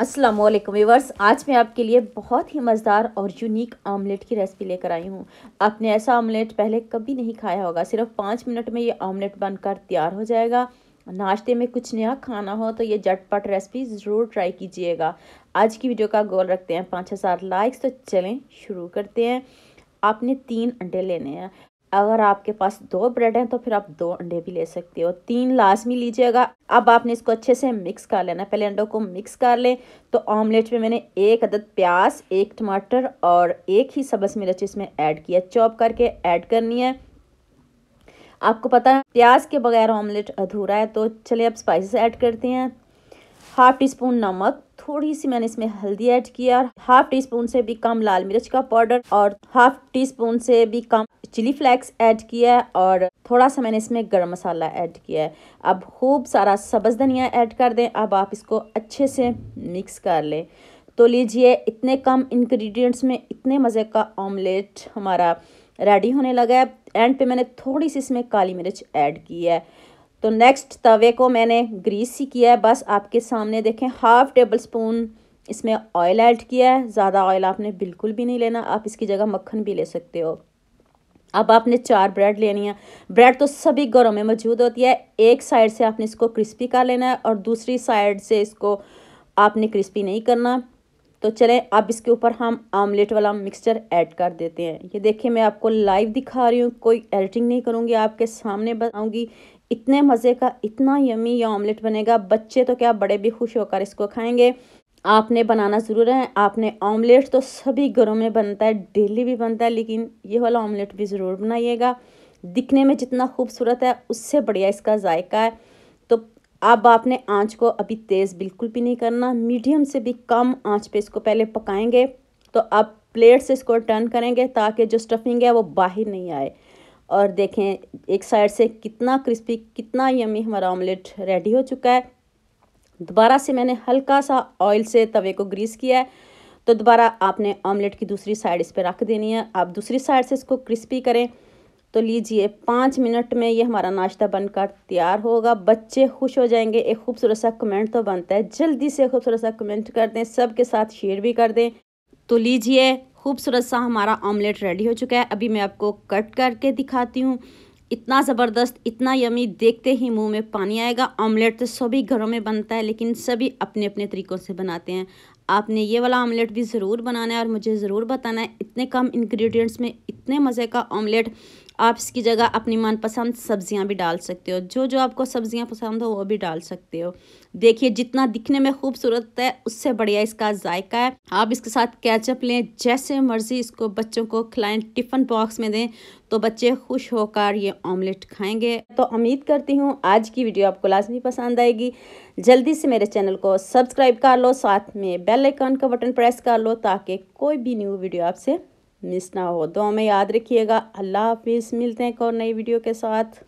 अस्सलाम वालेकुम आज मैं आपके लिए बहुत ही मज़ेदार और यूनिक आमलेट की रेसिपी लेकर आई हूँ आपने ऐसा आमलेट पहले कभी नहीं खाया होगा सिर्फ पाँच मिनट में ये आमलेट बनकर तैयार हो जाएगा नाश्ते में कुछ नया खाना हो तो ये झटपट रेसिपी ज़रूर ट्राई कीजिएगा आज की वीडियो का गोल रखते हैं पाँच हज़ार लाइक्स तो चलें शुरू करते हैं आपने तीन अंडे लेने हैं अगर आपके पास दो ब्रेड हैं तो फिर आप दो अंडे भी ले सकते हो तीन लाजमी लीजिएगा अब आपने इसको अच्छे से मिक्स कर लेना पहले अंडों को मिक्स कर लें तो ऑमलेट में मैंने एक अदद प्याज एक टमाटर और एक ही सब्ज़ मिर्च इसमें ऐड किया चॉप करके ऐड करनी है आपको पता है प्याज के बगैर ऑमलेट अधूरा है तो चलिए अब स्पाइसेस ऐड करते हैं हाफ टी स्पून नमक थोड़ी सी मैंने इसमें हल्दी ऐड किया हाफ टी स्पून से भी कम लाल मिर्च का पाउडर और हाफ टी स्पून से भी कम चिली फ्लेक्स ऐड किया है और थोड़ा सा मैंने इसमें गरम मसाला ऐड किया है अब खूब सारा सब्ज़ धनिया ऐड कर दें अब आप इसको अच्छे से मिक्स कर लें तो लीजिए इतने कम इन्ग्रीडियंट्स में इतने मज़े का ऑमलेट हमारा रेडी होने लगा है एंड पे मैंने थोड़ी सी इसमें काली मिर्च ऐड की है तो नेक्स्ट तवे को मैंने ग्रीस ही किया है बस आपके सामने देखें हाफ़ टेबल स्पून इसमें ऑयल ऐड किया है ज़्यादा ऑयल आपने बिल्कुल भी नहीं लेना आप इसकी जगह मक्खन भी ले सकते हो अब आपने चार ब्रेड लेनी है ब्रेड तो सभी घरों में मौजूद होती है एक साइड से आपने इसको क्रिस्पी कर लेना है और दूसरी साइड से इसको आपने क्रिस्पी नहीं करना तो चलें अब इसके ऊपर हम आमलेट वाला मिक्सचर ऐड कर देते हैं ये देखिए मैं आपको लाइव दिखा रही हूँ कोई एडिटिंग नहीं करूँगी आपके सामने बताऊँगी इतने मज़े का इतना यमी ये ऑमलेट बनेगा बच्चे तो क्या बड़े भी खुश होकर इसको खाएंगे आपने बनाना ज़रूर है आपने ऑमलेट तो सभी घरों में बनता है डेली भी बनता है लेकिन ये वाला ऑमलेट भी ज़रूर बनाइएगा दिखने में जितना खूबसूरत है उससे बढ़िया इसका जायका है अब आपने आंच को अभी तेज़ बिल्कुल भी नहीं करना मीडियम से भी कम आंच पे इसको पहले पकाएंगे तो आप प्लेट से इसको टर्न करेंगे ताकि जो स्टफिंग है वो बाहर नहीं आए और देखें एक साइड से कितना क्रिस्पी कितना यमी हमारा ऑमलेट रेडी हो चुका है दोबारा से मैंने हल्का सा ऑयल से तवे को ग्रीस किया है तो दोबारा आपने ऑमलेट की दूसरी साइड इस पर रख देनी है आप दूसरी साइड से इसको क्रिस्पी करें तो लीजिए पाँच मिनट में ये हमारा नाश्ता बनकर तैयार होगा बच्चे खुश हो जाएंगे एक खूबसूरत सा कमेंट तो बनता है जल्दी से खूबसूरत सा कमेंट कर दें सबके साथ शेयर भी कर दें तो लीजिए खूबसूरत सा हमारा ऑमलेट रेडी हो चुका है अभी मैं आपको कट करके दिखाती हूँ इतना ज़बरदस्त इतना यमी देखते ही मुंह में पानी आएगा ऑमलेट तो सभी घरों में बनता है लेकिन सभी अपने अपने तरीक़ों से बनाते हैं आपने ये वाला ऑमलेट भी ज़रूर बनाना है और मुझे ज़रूर बताना है इतने कम इंग्रेडिएंट्स में इतने मज़े का ऑमलेट आप इसकी जगह अपनी मनपसंद सब्जियां भी डाल सकते हो जो जो आपको सब्जियां पसंद हो वो भी डाल सकते हो देखिए जितना दिखने में खूबसूरत है उससे बढ़िया इसका जायका है आप इसके साथ कैचअप लें जैसे मर्जी इसको बच्चों को खिलाएं टिफ़न बॉक्स में दें तो बच्चे खुश होकर ये ऑमलेट खाएंगे तो उम्मीद करती हूँ आज की वीडियो आपको लाजमी पसंद आएगी जल्दी से मेरे चैनल को सब्सक्राइब कर लो साथ में बेल आइकन का बटन प्रेस कर लो ताकि कोई भी न्यू वीडियो आपसे मिस ना हो दो हमें याद रखिएगा अल्लाह हाफिज़ मिलते हैं एक और नई वीडियो के साथ